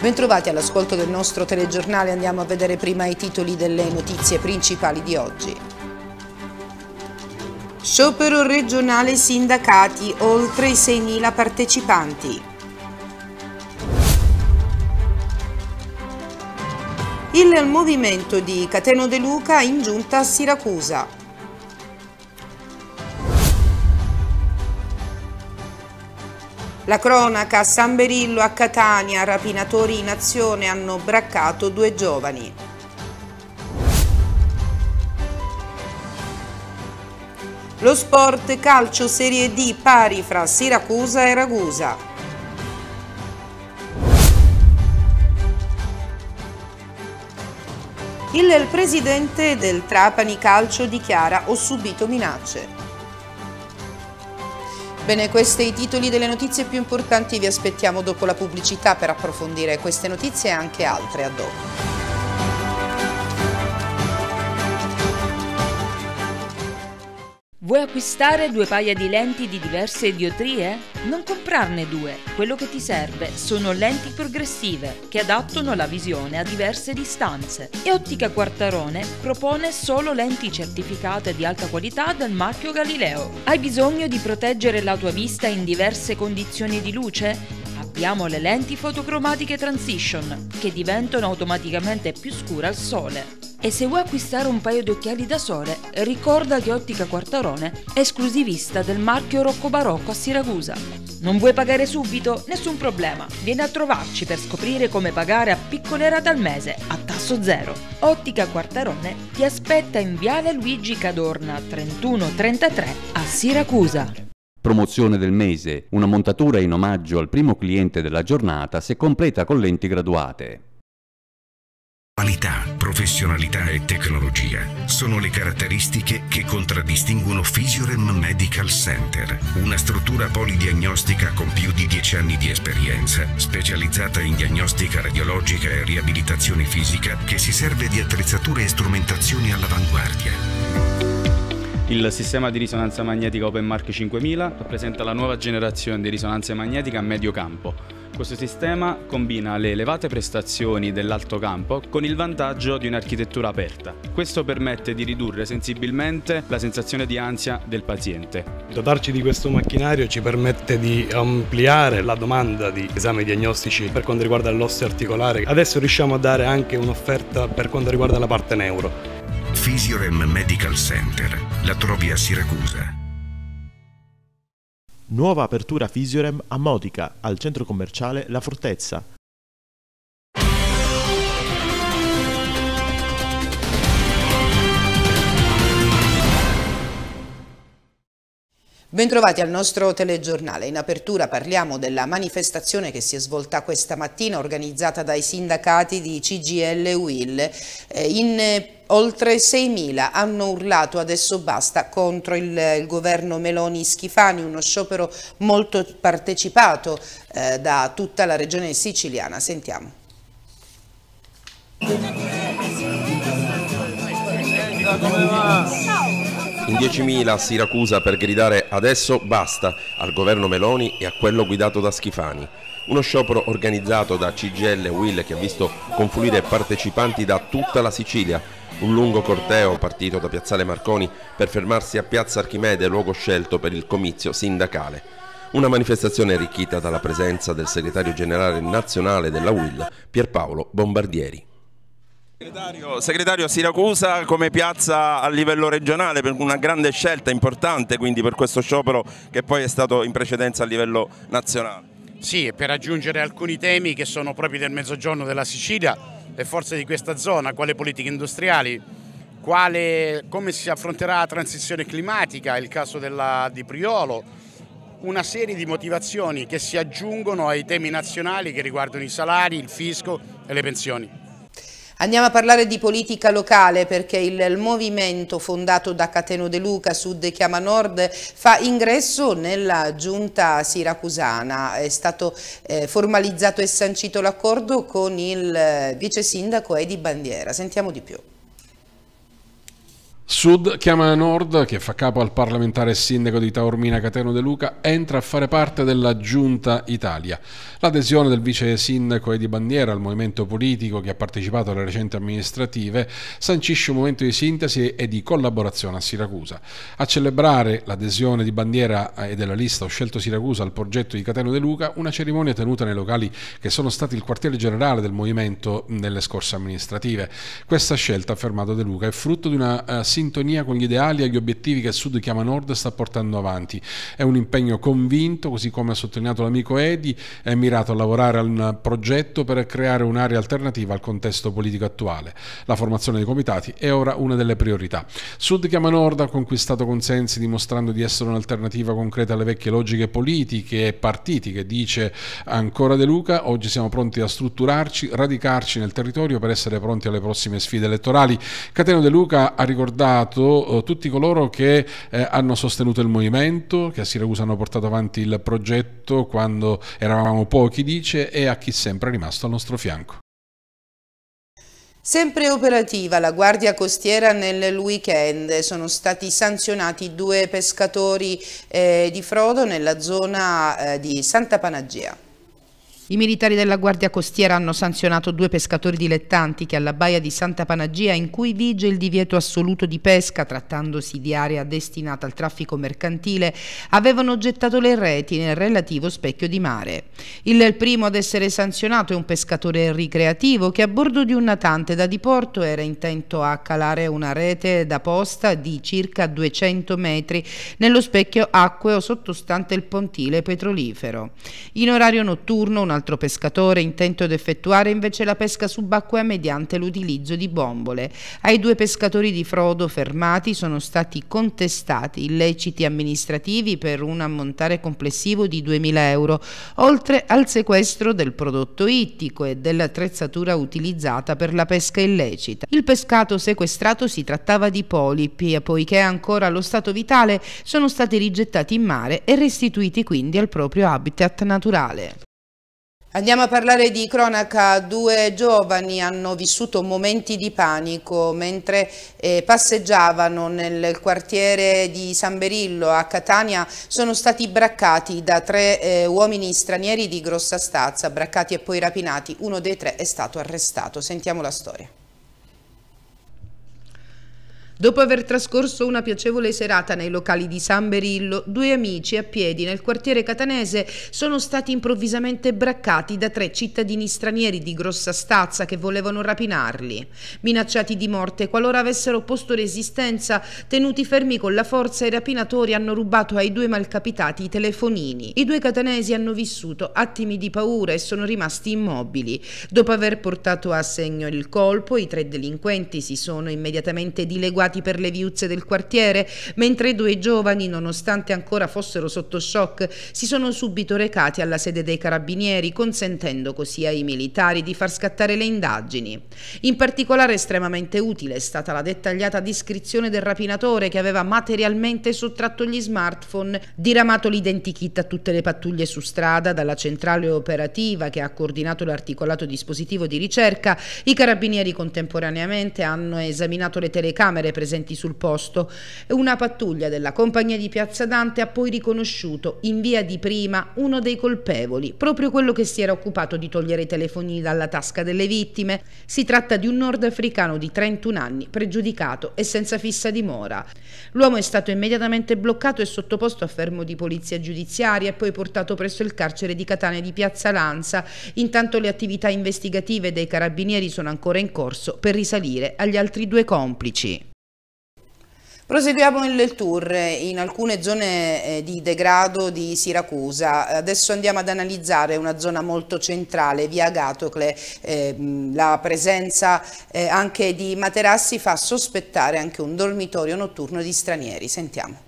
Bentrovati all'ascolto del nostro telegiornale, andiamo a vedere prima i titoli delle notizie principali di oggi. Sciopero regionale sindacati, oltre 6.000 partecipanti. Il movimento di Cateno De Luca in giunta a Siracusa. La cronaca, a San Berillo a Catania, rapinatori in azione hanno braccato due giovani. Lo sport calcio Serie D pari fra Siracusa e Ragusa. Il presidente del Trapani Calcio dichiara ho subito minacce. Bene, questi i titoli delle notizie più importanti, vi aspettiamo dopo la pubblicità per approfondire queste notizie e anche altre a dopo. Vuoi acquistare due paia di lenti di diverse idiotrie? Non comprarne due, quello che ti serve sono lenti progressive che adattano la visione a diverse distanze e Ottica Quartarone propone solo lenti certificate di alta qualità dal marchio Galileo. Hai bisogno di proteggere la tua vista in diverse condizioni di luce? Abbiamo le lenti fotocromatiche transition che diventano automaticamente più scure al sole. E se vuoi acquistare un paio di occhiali da sole, ricorda che Ottica Quartarone è esclusivista del marchio Rocco Barocco a Siracusa. Non vuoi pagare subito? Nessun problema. Vieni a trovarci per scoprire come pagare a piccole rate al mese, a tasso zero. Ottica Quartarone ti aspetta in Viale Luigi Cadorna 3133 a Siracusa. Promozione del mese, una montatura in omaggio al primo cliente della giornata, se completa con lenti graduate. Qualità, professionalità e tecnologia sono le caratteristiche che contraddistinguono Physiorem Medical Center, una struttura polidiagnostica con più di 10 anni di esperienza, specializzata in diagnostica radiologica e riabilitazione fisica, che si serve di attrezzature e strumentazioni all'avanguardia. Il sistema di risonanza magnetica Open Mark 5000 rappresenta la nuova generazione di risonanza magnetica a medio campo. Questo sistema combina le elevate prestazioni dell'alto campo con il vantaggio di un'architettura aperta. Questo permette di ridurre sensibilmente la sensazione di ansia del paziente. Dotarci di questo macchinario ci permette di ampliare la domanda di esami diagnostici per quanto riguarda l'osso articolare. Adesso riusciamo a dare anche un'offerta per quanto riguarda la parte neuro. Fisiorem Medical Center. La trovi a Siracusa. Nuova apertura Fisiorem a Modica, al centro commerciale La Fortezza, Bentrovati al nostro telegiornale. In apertura parliamo della manifestazione che si è svolta questa mattina organizzata dai sindacati di CGL UIL. Eh, in eh, oltre 6.000 hanno urlato adesso basta contro il, il governo Meloni-Schifani, uno sciopero molto partecipato eh, da tutta la regione siciliana. Sentiamo. Come va? In 10.000 a Siracusa per gridare adesso basta al governo Meloni e a quello guidato da Schifani. Uno sciopero organizzato da CGL e Will che ha visto confluire partecipanti da tutta la Sicilia. Un lungo corteo partito da Piazzale Marconi per fermarsi a Piazza Archimede, luogo scelto per il comizio sindacale. Una manifestazione arricchita dalla presenza del segretario generale nazionale della Will, Pierpaolo Bombardieri. Segretario, segretario, Siracusa come piazza a livello regionale per una grande scelta importante quindi per questo sciopero che poi è stato in precedenza a livello nazionale. Sì, e per raggiungere alcuni temi che sono propri del mezzogiorno della Sicilia, e forse di questa zona, quale politiche industriali, quale, come si affronterà la transizione climatica, il caso della, di Priolo, una serie di motivazioni che si aggiungono ai temi nazionali che riguardano i salari, il fisco e le pensioni. Andiamo a parlare di politica locale perché il movimento fondato da Cateno De Luca, Sud Chiama Nord, fa ingresso nella giunta siracusana. È stato eh, formalizzato e sancito l'accordo con il eh, vice sindaco Edi Bandiera. Sentiamo di più. Sud chiama Nord, che fa capo al parlamentare sindaco di Taormina Cateno De Luca, entra a fare parte della Giunta Italia. L'adesione del vice sindaco e di bandiera al movimento politico che ha partecipato alle recenti amministrative sancisce un momento di sintesi e di collaborazione a Siracusa. A celebrare l'adesione di bandiera e della lista Ho scelto Siracusa al progetto di Cateno De Luca, una cerimonia tenuta nei locali che sono stati il quartiere generale del movimento nelle scorse amministrative. Questa scelta, affermato De Luca, è frutto di una uh, sintonia con gli ideali e gli obiettivi che il Sud chiama Nord sta portando avanti. È un impegno convinto, così come ha sottolineato l'amico Edi, è mirato a lavorare a un progetto per creare un'area alternativa al contesto politico attuale. La formazione dei comitati è ora una delle priorità. Sud chiama Nord ha conquistato consensi dimostrando di essere un'alternativa concreta alle vecchie logiche politiche e partitiche, dice ancora De Luca, oggi siamo pronti a strutturarci, radicarci nel territorio per essere pronti alle prossime sfide elettorali. Cateno De Luca ha ricordato salutato eh, tutti coloro che eh, hanno sostenuto il movimento, che a Siracusa hanno portato avanti il progetto quando eravamo pochi, dice, e a chi sempre è rimasto al nostro fianco. Sempre operativa la Guardia Costiera nel weekend, sono stati sanzionati due pescatori eh, di frodo nella zona eh, di Santa Panagia. I militari della Guardia Costiera hanno sanzionato due pescatori dilettanti che alla baia di Santa Panagia, in cui vige il divieto assoluto di pesca, trattandosi di area destinata al traffico mercantile, avevano gettato le reti nel relativo specchio di mare. Il primo ad essere sanzionato è un pescatore ricreativo che a bordo di un natante da diporto era intento a calare una rete da posta di circa 200 metri nello specchio acqueo sottostante il pontile petrolifero. In orario notturno una altro pescatore intento ad effettuare invece la pesca subacquea mediante l'utilizzo di bombole. Ai due pescatori di Frodo fermati sono stati contestati illeciti amministrativi per un ammontare complessivo di 2.000 euro, oltre al sequestro del prodotto ittico e dell'attrezzatura utilizzata per la pesca illecita. Il pescato sequestrato si trattava di polipi e poiché ancora allo stato vitale sono stati rigettati in mare e restituiti quindi al proprio habitat naturale. Andiamo a parlare di cronaca, due giovani hanno vissuto momenti di panico mentre eh, passeggiavano nel quartiere di San Berillo a Catania, sono stati braccati da tre eh, uomini stranieri di grossa stazza, braccati e poi rapinati, uno dei tre è stato arrestato, sentiamo la storia. Dopo aver trascorso una piacevole serata nei locali di San Berillo, due amici a piedi nel quartiere catanese sono stati improvvisamente braccati da tre cittadini stranieri di grossa stazza che volevano rapinarli. Minacciati di morte qualora avessero posto resistenza, tenuti fermi con la forza i rapinatori hanno rubato ai due malcapitati i telefonini. I due catanesi hanno vissuto attimi di paura e sono rimasti immobili. Dopo aver portato a segno il colpo, i tre delinquenti si sono immediatamente dileguati trovati per le viuzze del quartiere, mentre i due giovani, nonostante ancora fossero sotto shock, si sono subito recati alla sede dei carabinieri, consentendo così ai militari di far scattare le indagini. In particolare estremamente utile è stata la dettagliata descrizione del rapinatore che aveva materialmente sottratto gli smartphone, diramato l'identikit a tutte le pattuglie su strada, dalla centrale operativa che ha coordinato l'articolato dispositivo di ricerca, i carabinieri contemporaneamente hanno esaminato le telecamere per presenti sul posto. Una pattuglia della compagnia di Piazza Dante ha poi riconosciuto in via di prima uno dei colpevoli, proprio quello che si era occupato di togliere i telefonini dalla tasca delle vittime. Si tratta di un nordafricano di 31 anni, pregiudicato e senza fissa dimora. L'uomo è stato immediatamente bloccato e sottoposto a fermo di polizia giudiziaria e poi portato presso il carcere di Catania di Piazza Lanza. Intanto le attività investigative dei carabinieri sono ancora in corso per risalire agli altri due complici. Proseguiamo il tour in alcune zone eh, di degrado di Siracusa, adesso andiamo ad analizzare una zona molto centrale, via Gatocle, eh, la presenza eh, anche di materassi fa sospettare anche un dormitorio notturno di stranieri, sentiamo.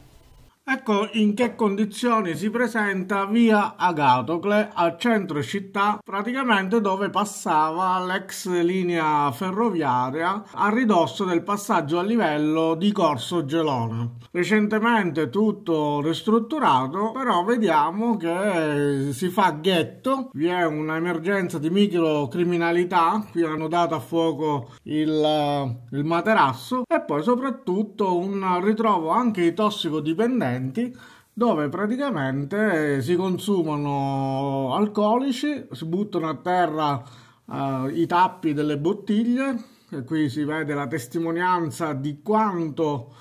Ecco in che condizioni si presenta via Agatocle a centro città, praticamente dove passava l'ex linea ferroviaria a ridosso del passaggio a livello di Corso Gelone. Recentemente tutto ristrutturato, però vediamo che si fa ghetto, vi è un'emergenza di microcriminalità, qui hanno dato a fuoco il, il materasso e poi soprattutto un ritrovo anche di tossicodipendenti eventi dove praticamente si consumano alcolici, si buttano a terra eh, i tappi delle bottiglie, e qui si vede la testimonianza di quanto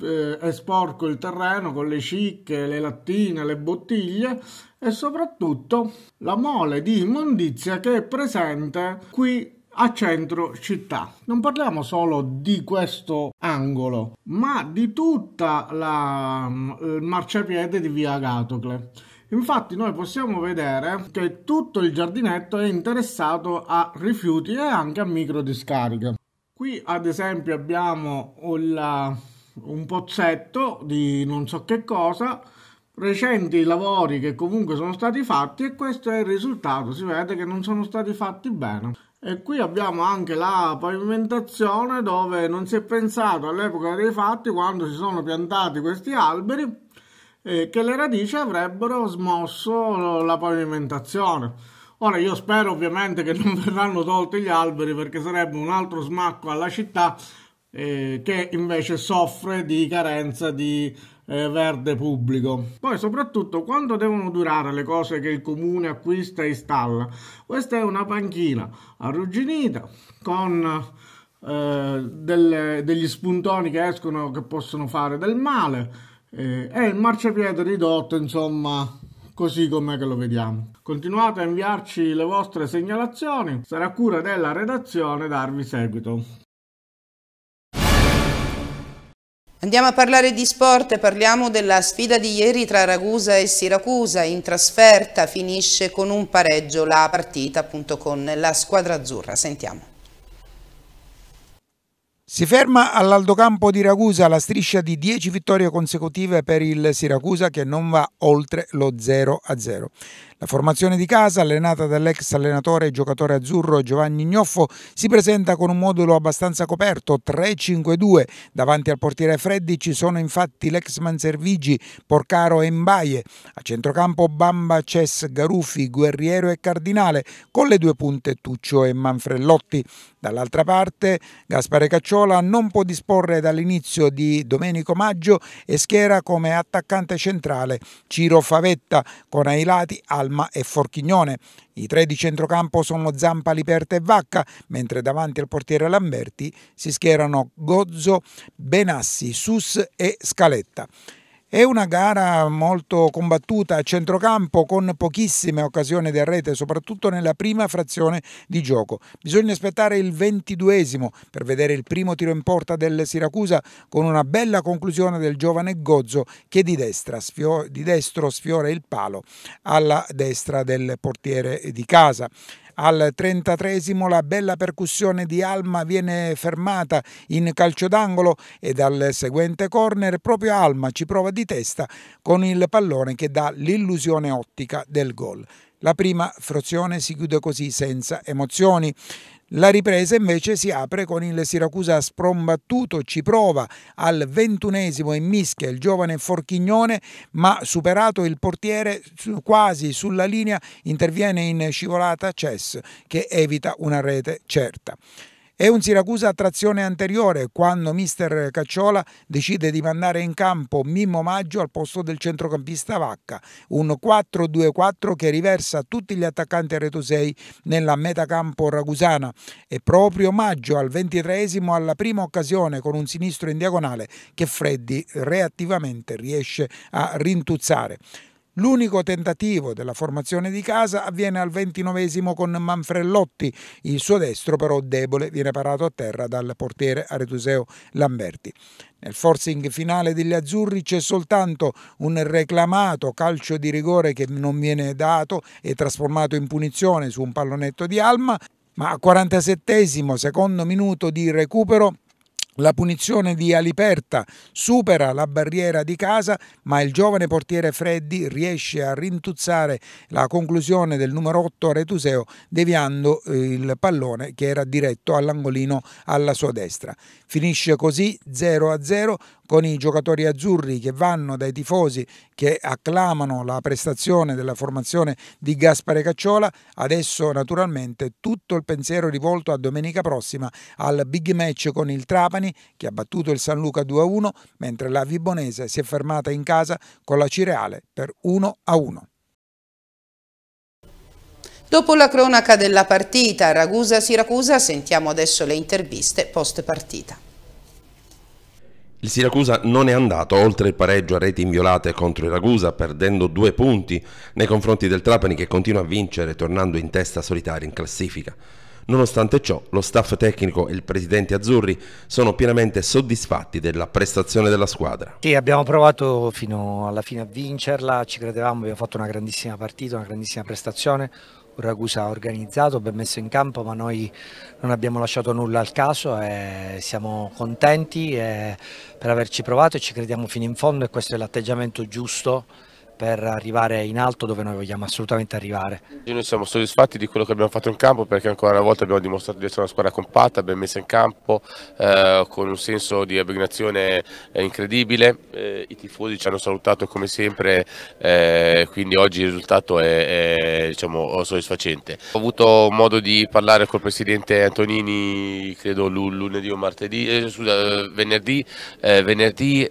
eh, è sporco il terreno con le cicche, le lattine, le bottiglie e soprattutto la mole di immondizia che è presente qui a centro città. Non parliamo solo di questo angolo, ma di tutta la eh, il marciapiede di via Agatocle. Infatti noi possiamo vedere che tutto il giardinetto è interessato a rifiuti e anche a microdiscariche. Qui ad esempio abbiamo un, eh, un pozzetto di non so che cosa, recenti lavori che comunque sono stati fatti e questo è il risultato, si vede che non sono stati fatti bene e qui abbiamo anche la pavimentazione dove non si è pensato all'epoca dei fatti quando si sono piantati questi alberi eh, che le radici avrebbero smosso la pavimentazione ora io spero ovviamente che non verranno tolti gli alberi perché sarebbe un altro smacco alla città eh, che invece soffre di carenza di eh, verde pubblico. Poi soprattutto quanto devono durare le cose che il comune acquista e installa. Questa è una panchina arrugginita con eh, delle, degli spuntoni che escono che possono fare del male eh, e il marciapiede ridotto insomma così com'è che lo vediamo. Continuate a inviarci le vostre segnalazioni, sarà cura della redazione darvi seguito. Andiamo a parlare di sport, parliamo della sfida di ieri tra Ragusa e Siracusa, in trasferta finisce con un pareggio la partita appunto con la squadra azzurra, sentiamo. Si ferma all'Aldocampo di Ragusa la striscia di 10 vittorie consecutive per il Siracusa che non va oltre lo 0-0. La formazione di casa, allenata dall'ex allenatore e giocatore azzurro Giovanni Gnoffo, si presenta con un modulo abbastanza coperto, 3-5-2. Davanti al portiere Freddi ci sono infatti l'ex Manservigi, Porcaro e Mbaie. A centrocampo Bamba, Ces, Garuffi, Guerriero e Cardinale, con le due punte Tuccio e Manfrellotti. Dall'altra parte Gaspare Cacciola non può disporre dall'inizio di Domenico Maggio e schiera come attaccante centrale Ciro Favetta con ai lati Alma e Forchignone. I tre di centrocampo sono Zampa, Liperta e Vacca, mentre davanti al portiere Lamberti si schierano Gozzo, Benassi, Sus e Scaletta. È una gara molto combattuta a centrocampo con pochissime occasioni di rete, soprattutto nella prima frazione di gioco. Bisogna aspettare il ventiduesimo per vedere il primo tiro in porta del Siracusa con una bella conclusione del giovane Gozzo che di, destra, di destro sfiora il palo alla destra del portiere di casa. Al 33 la bella percussione di Alma viene fermata in calcio d'angolo e dal seguente corner proprio Alma ci prova di testa con il pallone che dà l'illusione ottica del gol. La prima fruzione si chiude così senza emozioni. La ripresa invece si apre con il Siracusa sprombattuto, ci prova al ventunesimo in mischia il giovane Forchignone, ma superato il portiere quasi sulla linea interviene in scivolata Cess che evita una rete certa. È un Siracusa a trazione anteriore quando mister Cacciola decide di mandare in campo Mimmo Maggio al posto del centrocampista Vacca, un 4-2-4 che riversa tutti gli attaccanti a Reto 6 nella metacampo ragusana. È proprio Maggio al 23esimo alla prima occasione con un sinistro in diagonale che Freddi reattivamente riesce a rintuzzare. L'unico tentativo della formazione di casa avviene al 29 con Manfrellotti, il suo destro però debole viene parato a terra dal portiere Aretuseo Lamberti. Nel forcing finale degli azzurri c'è soltanto un reclamato calcio di rigore che non viene dato e trasformato in punizione su un pallonetto di Alma, ma a 47 secondo minuto di recupero la punizione di Aliperta supera la barriera di casa, ma il giovane portiere Freddi riesce a rintuzzare la conclusione del numero 8 Retuseo deviando eh, il pallone che era diretto all'angolino alla sua destra. Finisce così 0-0, con i giocatori azzurri che vanno dai tifosi che acclamano la prestazione della formazione di Gaspare Cacciola, adesso naturalmente tutto il pensiero rivolto a domenica prossima al big match con il Trapani che ha battuto il San Luca 2-1, mentre la Vibonese si è fermata in casa con la Cireale per 1-1. Dopo la cronaca della partita Ragusa-Siracusa sentiamo adesso le interviste post partita. Il Siracusa non è andato oltre il pareggio a reti inviolate contro il Ragusa, perdendo due punti nei confronti del Trapani che continua a vincere tornando in testa solitaria in classifica. Nonostante ciò, lo staff tecnico e il presidente Azzurri sono pienamente soddisfatti della prestazione della squadra. Sì, abbiamo provato fino alla fine a vincerla, ci credevamo, abbiamo fatto una grandissima partita, una grandissima prestazione, Ragusa ha organizzato, ben messo in campo, ma noi non abbiamo lasciato nulla al caso e siamo contenti eh, per averci provato e ci crediamo fino in fondo e questo è l'atteggiamento giusto per arrivare in alto dove noi vogliamo assolutamente arrivare. Noi siamo soddisfatti di quello che abbiamo fatto in campo perché ancora una volta abbiamo dimostrato di essere una squadra compatta, ben messa in campo, eh, con un senso di abnegazione eh, incredibile. Eh, I tifosi ci hanno salutato come sempre, eh, quindi oggi il risultato è, è diciamo, soddisfacente. Ho avuto modo di parlare col presidente Antonini, credo lunedì o martedì, eh, scusa, eh, venerdì, venerdì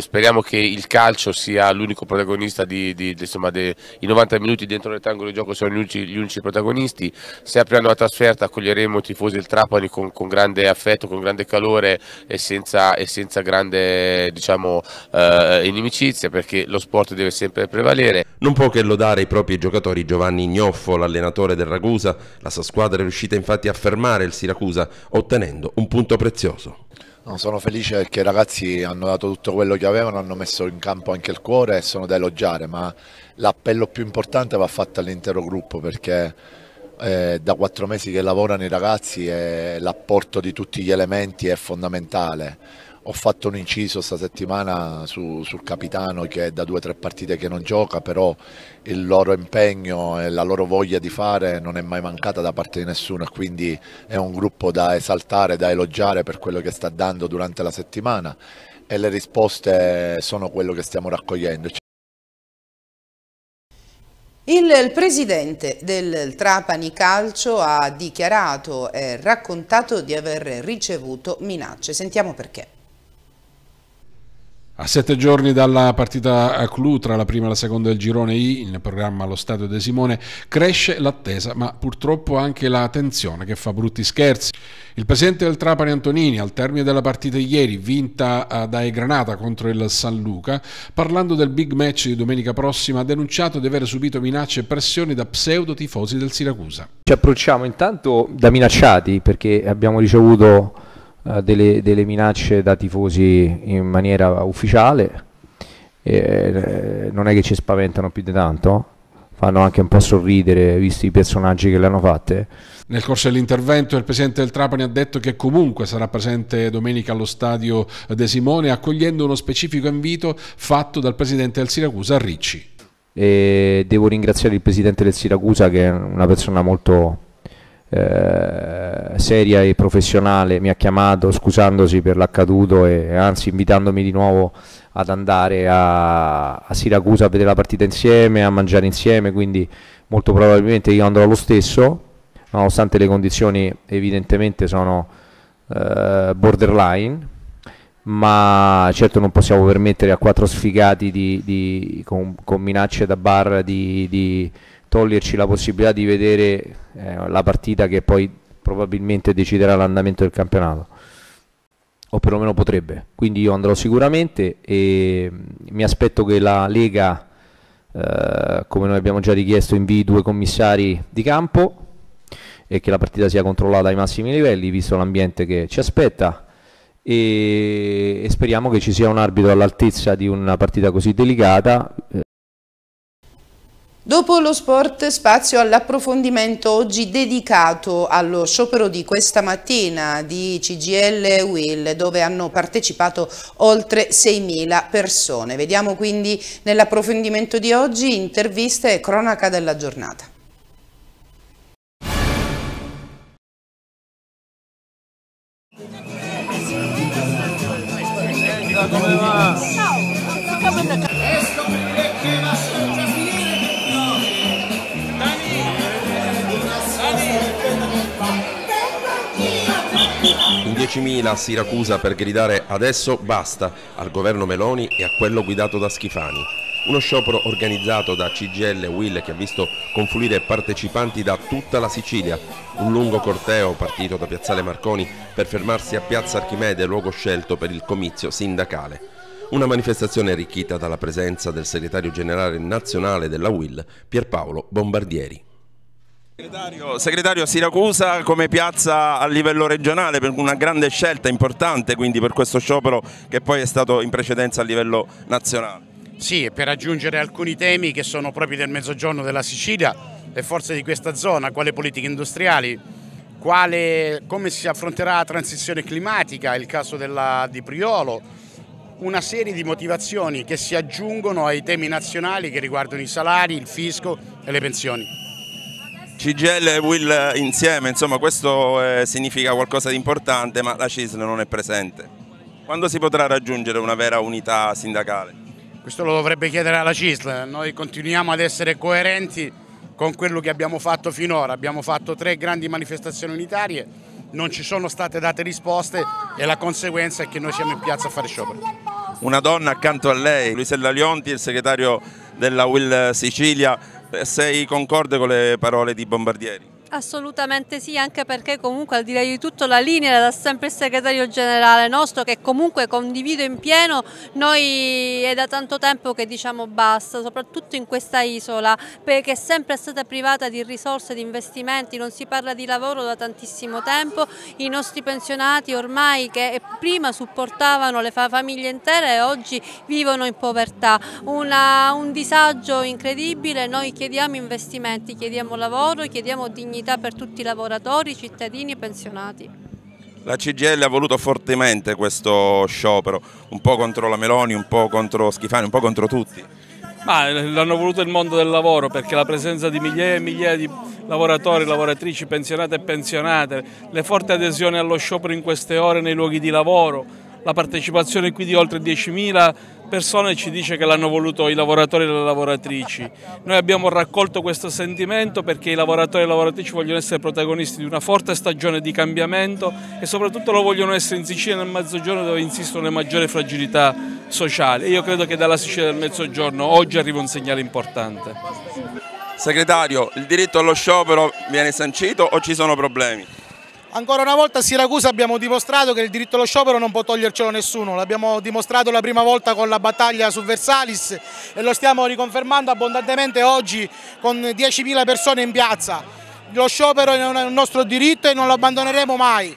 speriamo che il calcio sia l'unico problema protagonista di, di, di insomma, de, i 90 minuti dentro il rettangolo di gioco sono gli unici, gli unici protagonisti. Se apriamo la trasferta accoglieremo i tifosi del Trapani con, con, grande affetto, con grande calore e senza, e senza grande diciamo, eh, inimicizia perché lo sport deve sempre prevalere. Non può che lodare i propri giocatori Giovanni Gnoffo, l'allenatore del Ragusa. La sua squadra è riuscita infatti a fermare il Siracusa ottenendo un punto prezioso. No, sono felice perché i ragazzi hanno dato tutto quello che avevano, hanno messo in campo anche il cuore e sono da elogiare, ma l'appello più importante va fatto all'intero gruppo perché eh, da quattro mesi che lavorano i ragazzi e eh, l'apporto di tutti gli elementi è fondamentale ho fatto un inciso sta settimana su, sul capitano che è da due o tre partite che non gioca, però il loro impegno e la loro voglia di fare non è mai mancata da parte di nessuno, quindi è un gruppo da esaltare, da elogiare per quello che sta dando durante la settimana e le risposte sono quello che stiamo raccogliendo. Il presidente del Trapani Calcio ha dichiarato e raccontato di aver ricevuto minacce. Sentiamo perché. A sette giorni dalla partita a Clou tra la prima e la seconda del girone I, in programma allo stadio De Simone, cresce l'attesa, ma purtroppo anche la tensione che fa brutti scherzi. Il presidente del Trapani Antonini, al termine della partita ieri, vinta eh, dai Granata contro il San Luca, parlando del big match di domenica prossima, ha denunciato di aver subito minacce e pressioni da pseudo tifosi del Siracusa. Ci approcciamo intanto da minacciati perché abbiamo ricevuto eh, delle, delle, minacce da tifosi in maniera ufficiale, eh, non è che ci spaventano più di tanto, fanno anche un po' sorridere visti i personaggi che le hanno fatte. Nel corso dell'intervento il presidente del Trapani ha detto che comunque sarà presente domenica allo stadio De Simone accogliendo uno specifico invito fatto dal presidente del Siracusa Ricci. E devo ringraziare il presidente del Siracusa che è una persona molto eh, seria e professionale mi ha chiamato scusandosi per l'accaduto e anzi invitandomi di nuovo ad andare a, a Siracusa a vedere la partita insieme, a mangiare insieme, quindi molto probabilmente io andrò lo stesso, nonostante le condizioni evidentemente sono eh, borderline, ma certo non possiamo permettere a quattro sfigati di, di, con, con, minacce da bar di, di toglierci la possibilità di vedere eh, la partita che poi probabilmente deciderà l'andamento del campionato o perlomeno potrebbe quindi io andrò sicuramente e mm, mi aspetto che la Lega eh, come noi abbiamo già richiesto invii due commissari di campo e che la partita sia controllata ai massimi livelli visto l'ambiente che ci aspetta e, e speriamo che ci sia un arbitro all'altezza di una partita così delicata Dopo lo sport, spazio all'approfondimento oggi dedicato allo sciopero di questa mattina di CGL Will, dove hanno partecipato oltre 6.000 persone. Vediamo quindi nell'approfondimento di oggi interviste e cronaca della giornata. 10.000 a Siracusa per gridare adesso basta al governo Meloni e a quello guidato da Schifani. Uno sciopero organizzato da CGL Will che ha visto confluire partecipanti da tutta la Sicilia. Un lungo corteo partito da Piazzale Marconi per fermarsi a Piazza Archimede, luogo scelto per il comizio sindacale. Una manifestazione arricchita dalla presenza del segretario generale nazionale della Will, Pierpaolo Bombardieri. Segretario, segretario, Siracusa come piazza a livello regionale per una grande scelta importante quindi per questo sciopero che poi è stato in precedenza a livello nazionale. Sì, e per aggiungere alcuni temi che sono propri del mezzogiorno della Sicilia, le forze di questa zona, quale politiche industriali, quale, come si affronterà la transizione climatica, il caso della, di Priolo, una serie di motivazioni che si aggiungono ai temi nazionali che riguardano i salari, il fisco e le pensioni. CGL e Will insieme, insomma questo eh, significa qualcosa di importante ma la CISL non è presente. Quando si potrà raggiungere una vera unità sindacale? Questo lo dovrebbe chiedere alla CISL, noi continuiamo ad essere coerenti con quello che abbiamo fatto finora, abbiamo fatto tre grandi manifestazioni unitarie, non ci sono state date risposte e la conseguenza è che noi siamo in piazza a fare sciopero. Una donna accanto a lei, Luisella Lionti, il segretario della Will Sicilia, sei concorde con le parole di Bombardieri? Assolutamente sì, anche perché comunque al di là di tutto la linea da sempre il segretario generale nostro che comunque condivido in pieno, noi è da tanto tempo che diciamo basta, soprattutto in questa isola che è sempre stata privata di risorse, di investimenti, non si parla di lavoro da tantissimo tempo, i nostri pensionati ormai che prima supportavano le famiglie intere oggi vivono in povertà, Una, un disagio incredibile, noi chiediamo investimenti, chiediamo lavoro, chiediamo dignità opportunità per tutti i lavoratori, cittadini e pensionati. La CGL ha voluto fortemente questo sciopero, un po' contro la Meloni, un po' contro Schifani, un po' contro tutti. Ma eh, l'hanno voluto il mondo del lavoro perché la presenza di migliaia e migliaia di lavoratori, lavoratrici, pensionate e pensionate, le forti adesioni allo sciopero in queste ore nei luoghi di lavoro, la partecipazione qui di oltre 10.000 persone ci dice che l'hanno voluto i lavoratori e le lavoratrici. Noi abbiamo raccolto questo sentimento perché i lavoratori e le lavoratrici vogliono essere protagonisti di una forte stagione di cambiamento e soprattutto lo vogliono essere in Sicilia nel Mezzogiorno dove insistono le maggiori fragilità sociali. io credo che dalla Sicilia del Mezzogiorno oggi arrivi un segnale importante. Segretario, il diritto allo sciopero viene sancito o ci sono problemi? Ancora una volta a Siracusa abbiamo dimostrato che il diritto allo sciopero non può togliercelo nessuno, l'abbiamo dimostrato la prima volta con la battaglia su Versalis e lo stiamo riconfermando abbondantemente oggi con 10.000 persone in piazza. Lo sciopero è un nostro diritto e non lo abbandoneremo mai.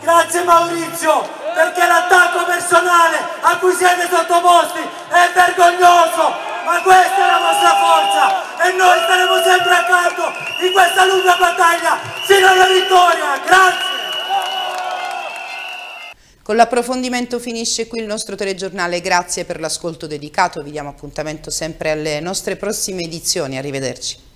grazie Maurizio perché l'attacco personale a cui siete sottoposti è vergognoso. Con l'approfondimento finisce qui il nostro telegiornale, grazie per l'ascolto dedicato, vi diamo appuntamento sempre alle nostre prossime edizioni, arrivederci.